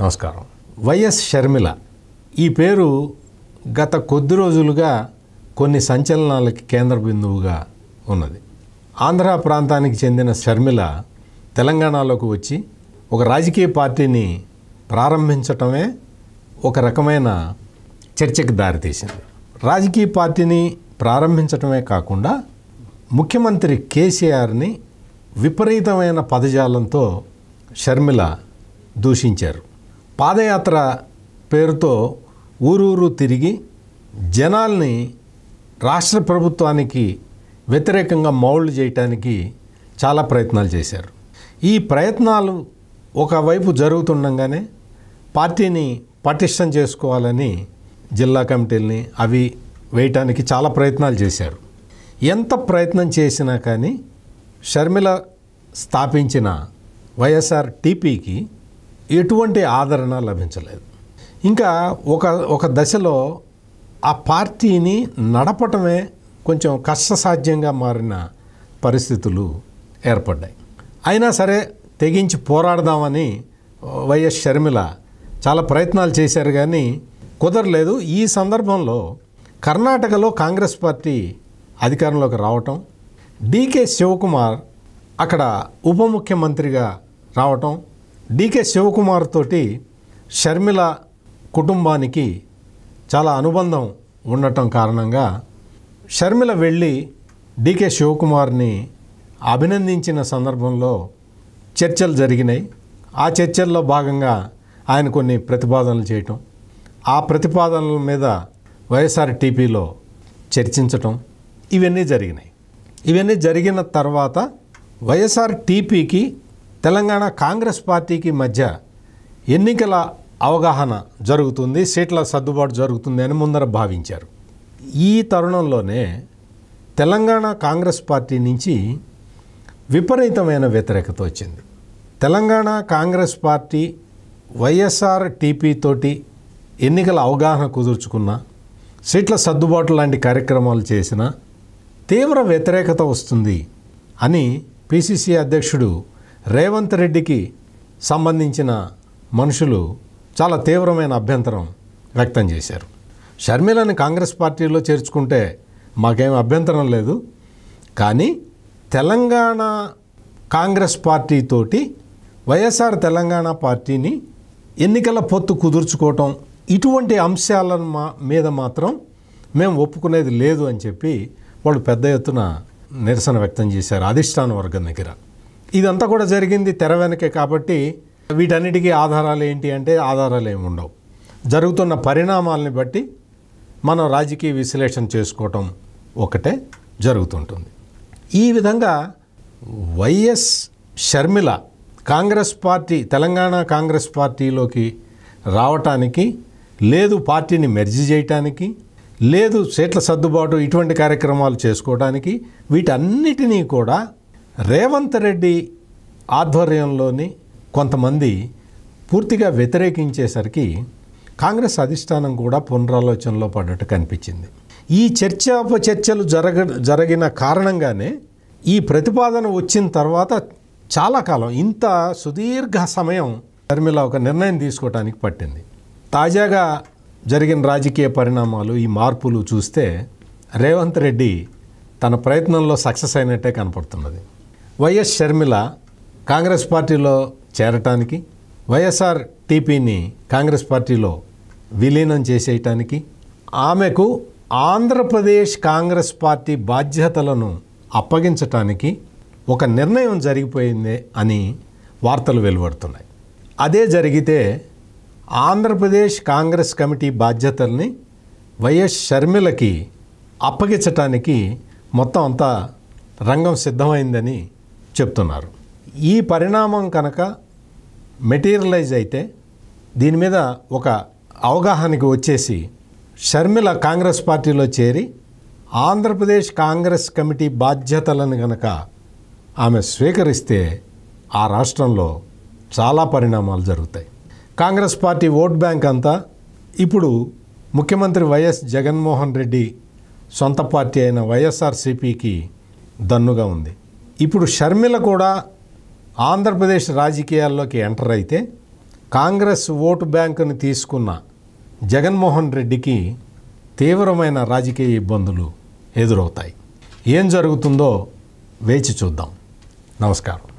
నమస్కారం వైఎస్ షర్మిల ఈ పేరు గత కొద్ది రోజులుగా కొన్ని సంచలనాలకి కేంద్ర బిందువుగా ఉన్నది ఆంధ్ర ప్రాంతానికి చెందిన షర్మిల తెలంగాణలోకి వచ్చి ఒక రాజకీయ పార్టీని ప్రారంభించటమే ఒక రకమైన చర్చకు దారితీసింది రాజకీయ పార్టీని ప్రారంభించటమే కాకుండా ముఖ్యమంత్రి కేసీఆర్ని విపరీతమైన పదజాలంతో షర్మిల దూషించారు పాదయాత్ర పేరుతో ఊరూరు తిరిగి జనాల్ని రాష్ట్ర ప్రభుత్వానికి వ్యతిరేకంగా మౌల్డ్ చేయటానికి చాలా ప్రయత్నాలు చేశారు ఈ ప్రయత్నాలు ఒకవైపు జరుగుతుండగానే పార్టీని పటిష్టం చేసుకోవాలని జిల్లా కమిటీలని అవి వేయటానికి చాలా ప్రయత్నాలు చేశారు ఎంత ప్రయత్నం చేసినా కానీ షర్మిల స్థాపించిన వైఎస్ఆర్ టీపీకి ఎటువంటి ఆదరణ లభించలేదు ఇంకా ఒక ఒక దశలో ఆ పార్టీని నడపటమే కొంచెం కష్టసాధ్యంగా మారిన పరిస్థితులు ఏర్పడ్డాయి అయినా సరే తెగించి పోరాడదామని వైఎస్ షర్మిల చాలా ప్రయత్నాలు చేశారు కానీ కుదరలేదు ఈ సందర్భంలో కర్ణాటకలో కాంగ్రెస్ పార్టీ అధికారంలోకి రావటం డీకే శివకుమార్ అక్కడ ఉప ముఖ్యమంత్రిగా రావటం డికే శివకుమార్ తోటి షర్మిల కుటుంబానికి చాలా అనుబంధం ఉండటం కారణంగా షర్మిల వెళ్ళి డికే శివకుమార్ని అభినందించిన సందర్భంలో చర్చలు జరిగినాయి ఆ చర్చల్లో భాగంగా ఆయన కొన్ని ప్రతిపాదనలు చేయటం ఆ ప్రతిపాదనల మీద వైఎస్ఆర్ టీపీలో చర్చించటం ఇవన్నీ జరిగినాయి ఇవన్నీ జరిగిన తర్వాత వైఎస్ఆర్ టీపీకి తెలంగాణ కాంగ్రెస్ పార్టీకి మధ్య ఎన్నికల అవగాహన జరుగుతుంది సీట్ల సర్దుబాటు జరుగుతుంది అని ముందర భావించారు ఈ తరుణంలోనే తెలంగాణ కాంగ్రెస్ పార్టీ నుంచి విపరీతమైన వ్యతిరేకత వచ్చింది తెలంగాణ కాంగ్రెస్ పార్టీ వైఎస్ఆర్ టీపీ తోటి ఎన్నికల అవగాహన కుదుర్చుకున్న సీట్ల సర్దుబాటు లాంటి కార్యక్రమాలు చేసిన తీవ్ర వ్యతిరేకత వస్తుంది అని పిసిసి అధ్యక్షుడు రేవంత్ రెడ్డికి సంబంధించిన మనుషులు చాలా తీవ్రమైన అభ్యంతరం వ్యక్తం చేశారు షర్మిలని కాంగ్రెస్ పార్టీలో చేర్చుకుంటే మాకేం అభ్యంతరం లేదు కానీ తెలంగాణ కాంగ్రెస్ పార్టీతోటి వైఎస్ఆర్ తెలంగాణ పార్టీని ఎన్నికల పొత్తు కుదుర్చుకోవటం ఇటువంటి అంశాల మా మీద మాత్రం మేము ఒప్పుకునేది లేదు అని చెప్పి వాళ్ళు పెద్ద ఎత్తున నిరసన వ్యక్తం చేశారు అధిష్టాన వర్గం దగ్గర ఇదంతా కూడా జరిగింది తెర వెనకే కాబట్టి వీటన్నిటికీ ఆధారాలు ఏంటి అంటే ఆధారాలు ఏమి ఉండవు జరుగుతున్న పరిణామాలని బట్టి మనం రాజకీయ విశ్లేషణ చేసుకోవటం ఒకటే జరుగుతుంటుంది ఈ విధంగా వైఎస్ షర్మిల కాంగ్రెస్ పార్టీ తెలంగాణ కాంగ్రెస్ పార్టీలోకి రావటానికి లేదు పార్టీని మెర్జి చేయటానికి లేదు సీట్ల సర్దుబాటు ఇటువంటి కార్యక్రమాలు చేసుకోవడానికి వీటన్నిటినీ కూడా రేవంత్ రెడ్డి ఆధ్వర్యంలోని కొంతమంది పూర్తిగా వ్యతిరేకించేసరికి కాంగ్రెస్ అధిష్టానం కూడా పునరాలోచనలో పడ్డట్టు కనిపించింది ఈ చర్చలు జరగ జరిగిన కారణంగానే ఈ ప్రతిపాదన వచ్చిన తర్వాత చాలా కాలం ఇంత సుదీర్ఘ సమయం షర్మిల ఒక నిర్ణయం తీసుకోవడానికి పట్టింది తాజాగా జరిగిన రాజకీయ పరిణామాలు ఈ మార్పులు చూస్తే రేవంత్ రెడ్డి తన ప్రయత్నంలో సక్సెస్ అయినట్టే కనపడుతున్నది వైఎస్ షర్మిల కాంగ్రెస్ పార్టీలో చేరటానికి వైఎస్ఆర్ టీపీని కాంగ్రెస్ పార్టీలో విలీనం చేసేయటానికి ఆమెకు ఆంధ్రప్రదేశ్ కాంగ్రెస్ పార్టీ బాధ్యతలను అప్పగించటానికి ఒక నిర్ణయం జరిగిపోయింది అని వార్తలు వెలువడుతున్నాయి అదే జరిగితే ఆంధ్రప్రదేశ్ కాంగ్రెస్ కమిటీ బాధ్యతల్ని వైఎస్ షర్మిలకి అప్పగించటానికి మొత్తం అంతా రంగం సిద్ధమైందని చెప్తున్నారు ఈ పరిణామం కనుక మెటీరియలైజ్ అయితే దీని మీద ఒక అవగాహనకి వచ్చేసి షర్మిల కాంగ్రెస్ పార్టీలో చేరి ఆంధ్రప్రదేశ్ కాంగ్రెస్ కమిటీ బాధ్యతలను గనక ఆమె స్వీకరిస్తే ఆ రాష్ట్రంలో చాలా పరిణామాలు జరుగుతాయి కాంగ్రెస్ పార్టీ ఓట్ బ్యాంక్ అంతా ఇప్పుడు ముఖ్యమంత్రి వైఎస్ జగన్మోహన్ రెడ్డి సొంత పార్టీ అయిన వైఎస్ఆర్సీపీకి దన్నుగా ఉంది ఇప్పుడు షర్మిల కూడా ఆంధ్రప్రదేశ్ రాజకీయాల్లోకి ఎంటర్ అయితే కాంగ్రెస్ ఓటు బ్యాంకును తీసుకున్న జగన్మోహన్ రెడ్డికి తీవ్రమైన రాజకీయ ఇబ్బందులు ఎదురవుతాయి ఏం జరుగుతుందో వేచి చూద్దాం నమస్కారం